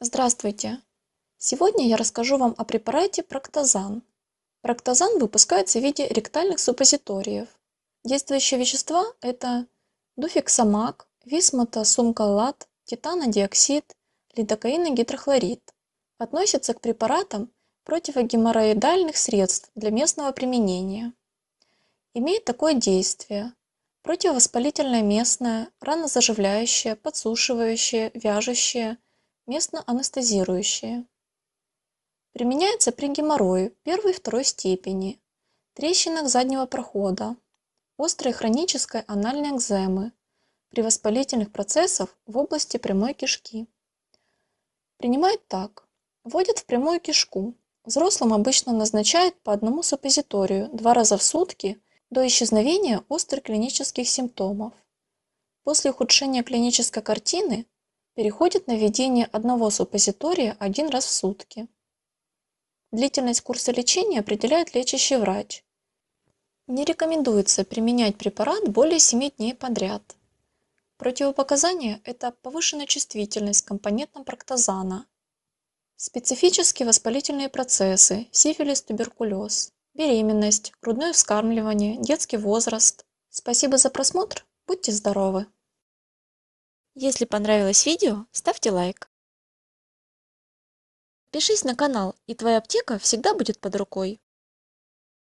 Здравствуйте! Сегодня я расскажу вам о препарате проктозан. Проктозан выпускается в виде ректальных суппозиториев. Действующие вещества – это дуфиксамак, висматосумкалат, титанодиоксид, лидокаиногидрохлорид. Относится к препаратам противогеморроидальных средств для местного применения. Имеет такое действие – противовоспалительное местное, ранозаживляющее, подсушивающее, вяжущее – местно анестезирующее. Применяется при геморрое первой и второй степени, трещинах заднего прохода, острой хронической анальной экземы, при воспалительных процессах в области прямой кишки. Принимают так. Вводят в прямую кишку. Взрослым обычно назначают по одному суппозиторию два раза в сутки до исчезновения острых клинических симптомов. После ухудшения клинической картины переходит на введение одного суппозитория один раз в сутки. Длительность курса лечения определяет лечащий врач. Не рекомендуется применять препарат более 7 дней подряд. Противопоказания – это повышенная чувствительность к компонентам проктозана, специфические воспалительные процессы, сифилис, туберкулез, беременность, грудное вскармливание, детский возраст. Спасибо за просмотр, будьте здоровы! Если понравилось видео, ставьте лайк. Пишись на канал, и твоя аптека всегда будет под рукой.